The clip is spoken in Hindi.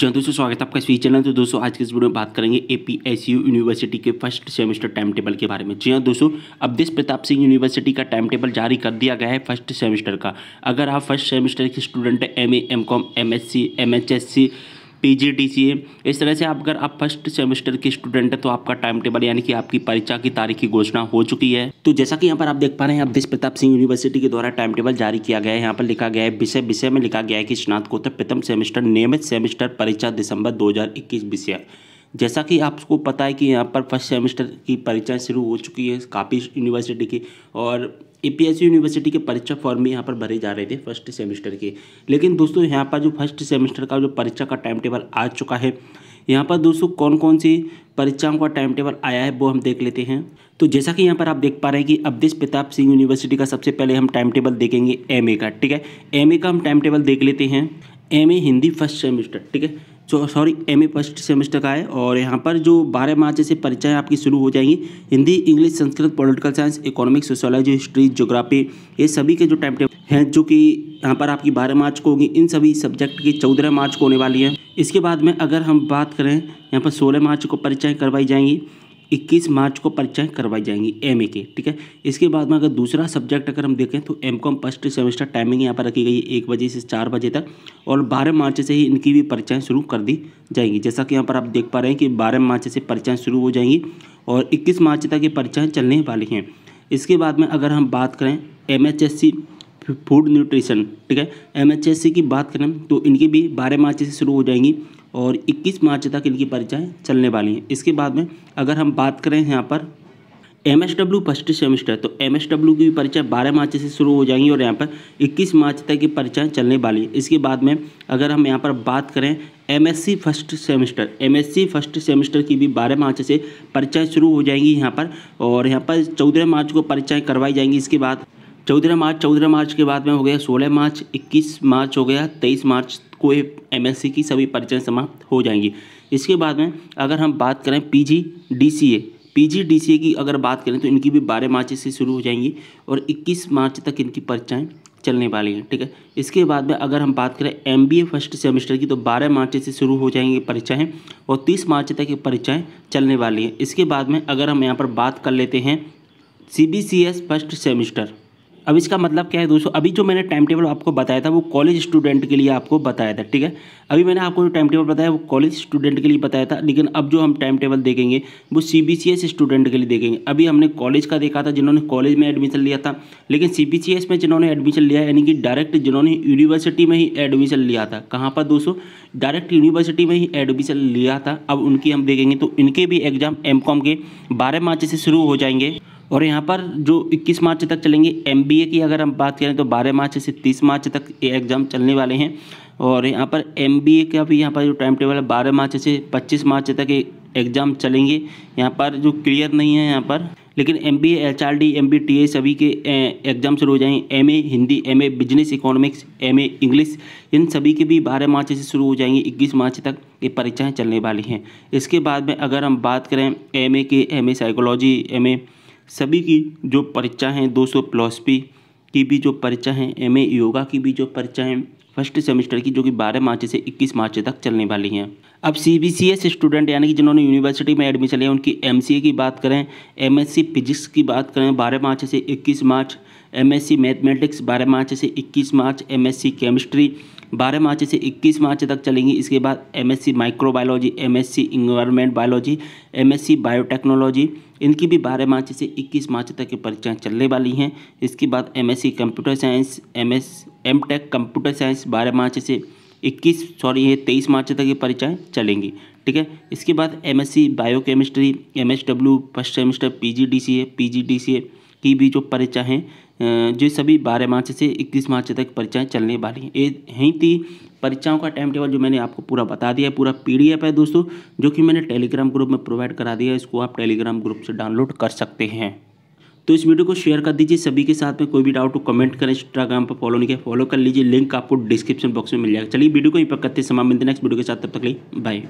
जहाँ दोस्तों स्वागत है आपका स्वीच चैनल तो दोस्तों आज के इस वीडियो में बात करेंगे यू यूनिवर्सिटी के फर्स्ट सेमेस्टर टाइम टेबल के बारे में जी हाँ दोस्तों अब देश प्रताप सिंह यूनिवर्सिटी का टाइम टेबल जारी कर दिया गया है फर्स्ट सेमेस्टर का अगर आप फर्स्ट सेमेस्टर के स्टूडेंट हैं M A M com M S C M H S C A इस तरह से आप अगर आप फर्स्ट सेमेस्टर के स्टूडेंट हैं तो आपका टाइम टेबल यानी कि आपकी परीक्षा की तारीख की घोषणा हो चुकी है तो जैसा कि यहाँ पर आप देख पा रहे हैं अब देश प्रताप सिंह यूनिवर्सिटी के द्वारा टाइम टेबल जारी किया गया है यहाँ पर लिखा गया है विषय विषय में लिखा गया है कि स्नातकोत्तर प्रथम सेमेस्टर नियमित सेमेस्टर परीक्षा दिसंबर दो विषय जैसा कि आपको पता है कि यहाँ पर फर्स्ट सेमेस्टर की परीक्षाएँ शुरू हो चुकी हैं काफ़ी यूनिवर्सिटी की और ए e यूनिवर्सिटी के परीक्षा फॉर्म भी यहाँ पर भरे जा रहे थे फर्स्ट सेमेस्टर के लेकिन दोस्तों यहाँ पर जो फर्स्ट सेमेस्टर का जो परीक्षा का टाइम टेबल आ चुका है यहाँ पर दोस्तों कौन कौन सी परीक्षाओं का टाइम टेबल आया है वो हम देख लेते हैं तो जैसा कि यहाँ पर आप देख पा रहे हैं कि अवधेश प्रताप सिंह यूनिवर्सिटी का सबसे पहले हम टाइम टेबल देखेंगे एम का ठीक है एम का हम टाइम टेबल देख लेते हैं एम हिंदी फर्स्ट सेमेस्टर ठीक है जो सॉरी एम फर्स्ट सेमेस्टर का है और यहाँ पर जो बारह मार्च से परीक्षाएँ आपकी शुरू हो जाएंगी Hindi English Sanskrit political science economics sociology history geography ये सभी के जो टाइम टेबल हैं जो कि यहाँ पर आपकी बारह मार्च को होगी इन सभी सब्जेक्ट की चौदह मार्च को होने वाली है इसके बाद में अगर हम बात करें यहाँ पर सोलह मार्च को परीक्षाएँ करवाई जाएंगी इक्कीस मार्च को परीक्षाएँ करवाई जाएंगी एम के ठीक है इसके बाद में अगर दूसरा सब्जेक्ट अगर हम देखें तो M com first semester timing यहाँ पर रखी गई है एक बजे से चार बजे तक और बारह मार्च से ही इनकी भी परीक्षाएँ शुरू कर दी जाएंगी जैसा कि यहाँ पर आप देख पा रहे हैं कि बारह मार्च से परीक्षाएँ शुरू हो जाएंगी और इक्कीस मार्च तक ये परीक्षाएँ चलने वाली हैं इसके बाद में अगर हम बात करें एम फूड न्यूट्रिशन ठीक है एमएचएससी की बात करें तो इनकी भी बारह मार्च से शुरू हो जाएंगी और 21 मार्च तक इनकी परीक्षाएँ चलने वाली हैं इसके बाद में अगर हम बात करें यहाँ पर M S W first semester तो एम एस डब्ल्यू की परीक्षा बारह मार्च से शुरू हो जाएंगी और यहाँ पर इक्कीस मार्च तक की परीक्षाएं चलने वाली हैं इसके बाद में अगर हम यहाँ पर बात करें M S C first semester M S C first semester की भी बारह मार्च से परीक्षाएं शुरू हो जाएंगी यहाँ पर और यहाँ पर चौदह मार्च को परीक्षाएँ करवाई जाएंगी इसके बाद चौदह मार्च चौदह मार्च के बाद में हो गया सोलह मार्च इक्कीस मार्च हो गया तेईस मार्च को ये एम की सभी परीक्षाएँ समाप्त हो जाएंगी इसके बाद में अगर हम बात करें P G D C A PGDCA की अगर बात करें तो इनकी भी बारह मार्च से शुरू हो जाएंगी और इक्कीस मार्च तक इनकी परीक्षाएँ चलने वाली हैं ठीक है इसके बाद में अगर हम बात करें M B A first semester की तो बारह मार्च से शुरू हो जाएंगी परीक्षाएँ और तीस मार्च तक ये परीक्षाएँ चलने वाली हैं इसके बाद में अगर हम यहाँ पर बात कर लेते हैं C B C S first semester अब इसका मतलब क्या है दोस्तों अभी जो मैंने टाइम टेबल आपको बताया था वो कॉलेज स्टूडेंट के लिए आपको बताया था ठीक है अभी मैंने आपको जो टाइम टेबल बताया वो कॉलेज स्टूडेंट के लिए बताया था लेकिन अब जो हम टाइम टेबल देखेंगे वो C B C S student के लिए देखेंगे अभी हमने कॉलेज का देखा था जिन्होंने कॉलेज में एडमिशन लिया था लेकिन सी बी सी एस में जिन्होंने एडमिशन लिया यानी कि डायरेक्ट जिन्होंने यूनिवर्सिटी में ही एडमिशन लिया था कहाँ पर दोस्तों डायरेक्ट यूनिवर्सिटी में ही एडमिशन लिया था अब उनकी हम देखेंगे तो इनके भी एग्ज़ाम एम कॉम के बारह मार्च से शुरू हो जाएंगे और यहाँ पर जो 21 मार्च तक चलेंगे एम की अगर हम बात करें तो 12 मार्च से 30 मार्च तक ये एग्ज़ाम चलने वाले हैं और यहाँ पर एम का भी यहाँ पर जो टाइम टेबल है बारह मार्च से पच्चीस मार्च तक ये एग्ज़ाम चलेंगे यहाँ पर जो क्लियर नहीं है यहाँ पर लेकिन M B H R D M B T A सभी के एग्ज़ाम शुरू हो जाएंगे M A Hindi M A business economics M A English इन सभी के भी बारह मार्च से शुरू हो जाएंगे इक्कीस मार्च तक ये परीक्षाएँ चलने वाली हैं इसके बाद में अगर हम बात करें एम ए के M A psychology M A सभी की जो परीक्षा हैं दो सौ फिलोसफी की भी जो परीक्षा हैं एम योगा की भी जो परीक्षा हैं फर्स्ट सेमेस्टर की जो कि 12 मार्च से 21 मार्च तक चलने वाली हैं अब C B C S student यानी कि जिन्होंने यूनिवर्सिटी में एडमिशन लिया उनकी एम सी ए की बात करें एम एस सी फिजिक्स की बात करें 12 मार्च से 21 मार्च एम एस सी मैथमेटिक्स 12 मार्च से 21 मार्च एम एस सी केमिस्ट्री 12 मार्च से 21 मार्च तक चलेंगी इसके बाद M S C microbiology M S C environment biology M S C biotechnology इनकी भी बारह मार्च से इक्कीस मार्च तक की परीक्षाएँ चलने वाली हैं इसके बाद M computer science M S M tech computer science बारह मार्च से इक्कीस सॉरी ये तेईस मार्च तक ये परीक्षाएँ चलेंगी ठीक है इसके बाद M S C bio chemistry M S W first semester P G D C A P G D C A की भी जो परीक्षाएँ जो सभी बारह मार्च से इक्कीस मार्च तक परीक्षाएँ चलने वाली हैं यही थी परीक्षाओं का टाइम टेबल जो मैंने आपको पूरा बता दिया है पूरा पीडीएफ है दोस्तों जो कि मैंने टेलीग्राम ग्रुप में प्रोवाइड करा दिया है इसको आप टेलीग्राम ग्रुप से डाउनलोड कर सकते हैं तो इस वीडियो को शेयर कर दीजिए सभी के साथ में कोई भी डाउट हो कमेंट करें इंस्टाग्राम पर फॉलो नहीं किया फॉलो कर लीजिए लिंक आपको डिस्क्रिप्शन बॉक्स में मिल जाएगा चलिए वीडियो को यहीं पर करते समय मिलते नेक्स्ट वीडियो के साथ तब तक लिए बाय